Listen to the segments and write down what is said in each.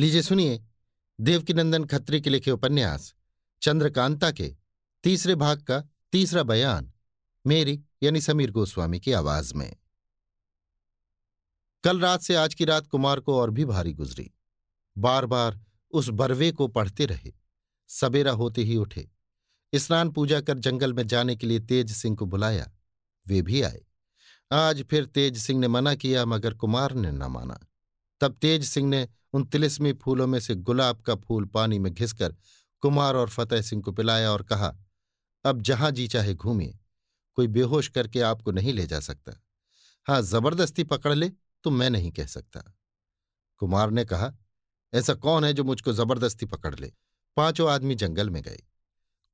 लीजिए सुनिए देवकीनंदन खत्री के लिखे उपन्यास चंद्रकांता के तीसरे भाग का तीसरा बयान मेरी यानी समीर गोस्वामी की आवाज में कल रात से आज की रात कुमार को और भी भारी गुजरी बार बार उस बरवे को पढ़ते रहे सवेरा होते ही उठे स्नान पूजा कर जंगल में जाने के लिए तेज सिंह को बुलाया वे भी आए आज फिर तेज सिंह ने मना किया मगर कुमार ने न माना तब तेज सिंह ने उन तिलिस्मी फूलों में से गुलाब का फूल पानी में घिसकर कुमार और फतेह सिंह को पिलाया और कहा अब जहां जी चाहे घूमिए कोई बेहोश करके आपको नहीं ले जा सकता हाँ जबरदस्ती पकड़ ले तो मैं नहीं कह सकता कुमार ने कहा ऐसा कौन है जो मुझको जबरदस्ती पकड़ ले पांचों आदमी जंगल में गए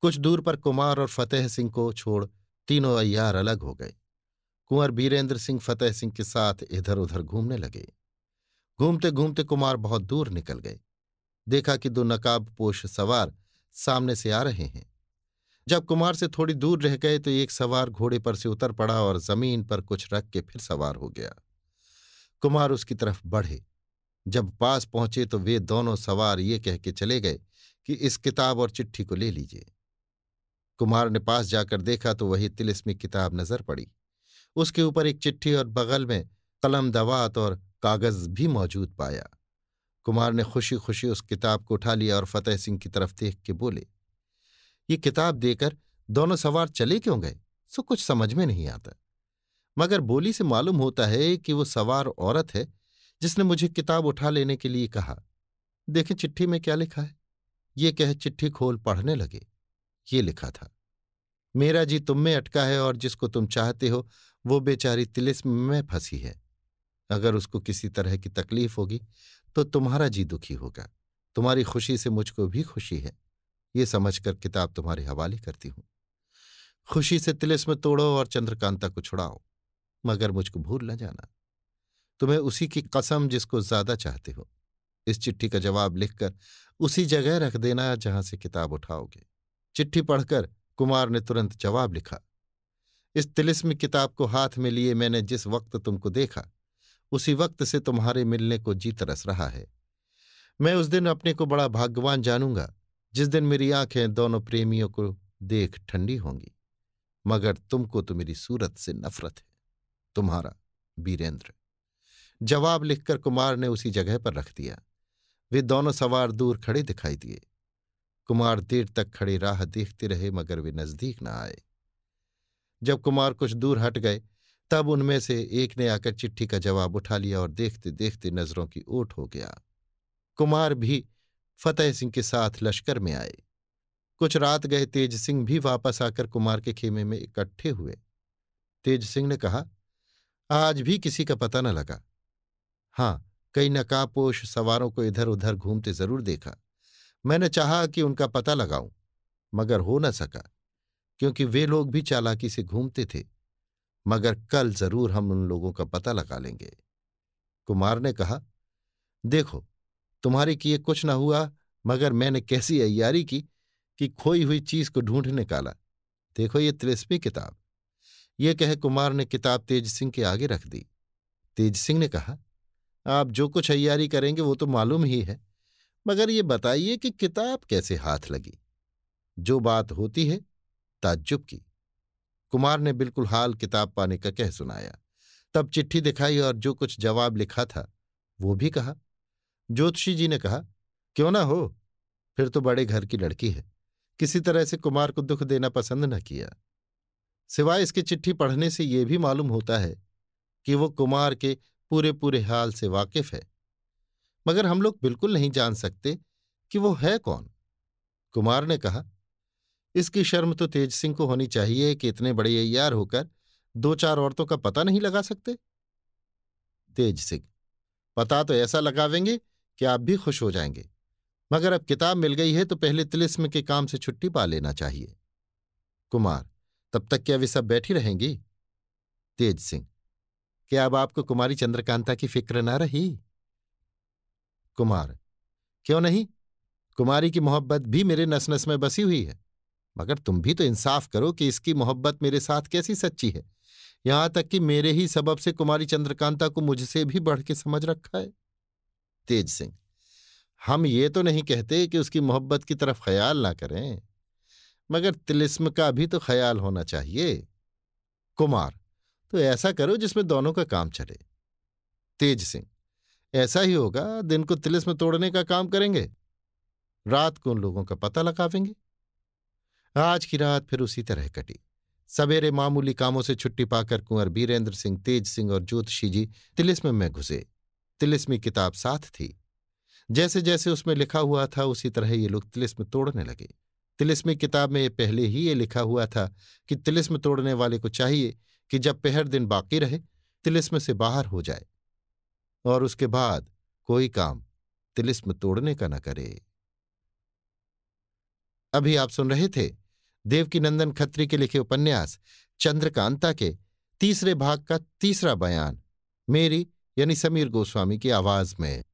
कुछ दूर पर कुमार और फतेह सिंह को छोड़ तीनों अयार अलग हो गए कुंवर बीरेंद्र सिंह फतेह सिंह के साथ इधर उधर घूमने लगे घूमते घूमते कुमार बहुत दूर निकल गए देखा कि दो नकाबपोश सवार सामने से आ रहे हैं जब कुमार से थोड़ी दूर रह गए तो एक सवार घोड़े पर से उतर पड़ा और जमीन पर कुछ रख के फिर सवार हो गया कुमार उसकी तरफ बढ़े जब पास पहुंचे तो वे दोनों सवार ये कह के चले गए कि इस किताब और चिट्ठी को ले लीजिए कुमार ने पास जाकर देखा तो वही तिलिस्मी किताब नजर पड़ी उसके ऊपर एक चिट्ठी और बगल में कलम दवात और कागज भी मौजूद पाया कुमार ने खुशी खुशी उस किताब को उठा लिया और फतेह सिंह की तरफ देख के बोले ये किताब देकर दोनों सवार चले क्यों गए सो कुछ समझ में नहीं आता मगर बोली से मालूम होता है कि वो सवार औरत है जिसने मुझे किताब उठा लेने के लिए कहा देखें चिट्ठी में क्या लिखा है ये कह चिट्ठी खोल पढ़ने लगे ये लिखा था मेरा जी तुम में अटका है और जिसको तुम चाहते हो वो बेचारी तिलिस्म में फंसी है अगर उसको किसी तरह की तकलीफ होगी तो तुम्हारा जी दुखी होगा तुम्हारी खुशी से मुझको भी खुशी है ये समझकर किताब तुम्हारे हवाले करती हूं खुशी से तिलिस्म तोड़ो और चंद्रकांता को छुड़ाओ मगर मुझको भूल न जाना तुम्हें उसी की कसम जिसको ज्यादा चाहते हो इस चिट्ठी का जवाब लिखकर उसी जगह रख देना जहां से किताब उठाओगे चिट्ठी पढ़कर कुमार ने तुरंत जवाब लिखा इस तिलिस्म किताब को हाथ में लिए मैंने जिस वक्त तुमको देखा उसी वक्त से तुम्हारे मिलने को जी तरस रहा है मैं उस दिन अपने को बड़ा भाग्यवान जानूंगा जिस दिन मेरी आंखें दोनों प्रेमियों को देख ठंडी होंगी मगर तुमको तो मेरी सूरत से नफरत है तुम्हारा बीरेंद्र जवाब लिखकर कुमार ने उसी जगह पर रख दिया वे दोनों सवार दूर खड़े दिखाई दिए कुमार देर तक खड़े राह देखते रहे मगर वे नजदीक न आए जब कुमार कुछ दूर हट गए तब उनमें से एक ने आकर चिट्ठी का जवाब उठा लिया और देखते देखते नजरों की ओट हो गया कुमार भी फतेह सिंह के साथ लश्कर में आए कुछ रात गए तेज सिंह भी वापस आकर कुमार के खेमे में इकट्ठे हुए तेज सिंह ने कहा आज भी किसी का पता न लगा हाँ कई नकाबपोश सवारों को इधर उधर घूमते जरूर देखा मैंने चाहा कि उनका पता लगाऊं मगर हो न सका क्योंकि वे लोग भी चालाकी से घूमते थे मगर कल जरूर हम उन लोगों का पता लगा लेंगे कुमार ने कहा देखो तुम्हारे किए कुछ न हुआ मगर मैंने कैसी अयारी की कि खोई हुई चीज को ढूंढ निकाला देखो ये तिरस्वी किताब ये कह कुमार ने किताब तेज सिंह के आगे रख दी तेज सिंह ने कहा आप जो कुछ अयारी करेंगे वो तो मालूम ही है मगर ये बताइए कि किताब कैसे हाथ लगी जो बात होती है ताज्जुब की कुमार ने बिल्कुल हाल किताब पाने का कह सुनाया तब चिट्ठी दिखाई और जो कुछ जवाब लिखा था वो भी कहा ज्योतिषी जी ने कहा क्यों ना हो फिर तो बड़े घर की लड़की है किसी तरह से कुमार को दुख देना पसंद न किया सिवाय इसकी चिट्ठी पढ़ने से यह भी मालूम होता है कि वो कुमार के पूरे पूरे हाल से वाकिफ है मगर हम लोग बिल्कुल नहीं जान सकते कि वो है कौन कुमार ने कहा इसकी शर्म तो तेज सिंह को होनी चाहिए कि इतने बड़े अयार होकर दो चार औरतों का पता नहीं लगा सकते तेज सिंह पता तो ऐसा लगावेंगे कि आप भी खुश हो जाएंगे मगर अब किताब मिल गई है तो पहले तिलिस्म के काम से छुट्टी पा लेना चाहिए कुमार तब तक क्या वे सब बैठी रहेंगी तेज सिंह क्या अब आपको कुमारी चंद्रकांता की फिक्र ना रही कुमार क्यों नहीं कुमारी की मोहब्बत भी मेरे नस नस में बसी हुई है मगर तुम भी तो इंसाफ करो कि इसकी मोहब्बत मेरे साथ कैसी सच्ची है यहां तक कि मेरे ही सबब से कुमारी चंद्रकांता को मुझसे भी बढ़ के समझ रखा है तेज सिंह हम ये तो नहीं कहते कि उसकी मोहब्बत की तरफ ख्याल ना करें मगर तिलिस्म का भी तो ख्याल होना चाहिए कुमार तो ऐसा करो जिसमें दोनों का काम चले तेज सिंह ऐसा ही होगा दिन को तिलिस्म तोड़ने का काम करेंगे रात को उन लोगों का पता लगावेंगे आज की रात फिर उसी तरह कटी सवेरे मामूली कामों से छुट्टी पाकर कुंवर बीरेंद्र सिंह तेज सिंह और ज्योतिषी जी तिलिस्म में घुसे तिलिस्मी किताब साथ थी जैसे जैसे उसमें लिखा हुआ था उसी तरह ये लोग तिलिस्म तोड़ने लगे तिलिस्मी किताब में पहले ही ये लिखा हुआ था कि तिलिस्म तोड़ने वाले को चाहिए कि जब पहर दिन बाकी रहे तिलिस्म से बाहर हो जाए और उसके बाद कोई काम तिलिस्म तोड़ने का न करे अभी आप सुन रहे थे देवकीनंदन खत्री के लिखे उपन्यास चंद्रकांता के तीसरे भाग का तीसरा बयान मेरी यानी समीर गोस्वामी की आवाज में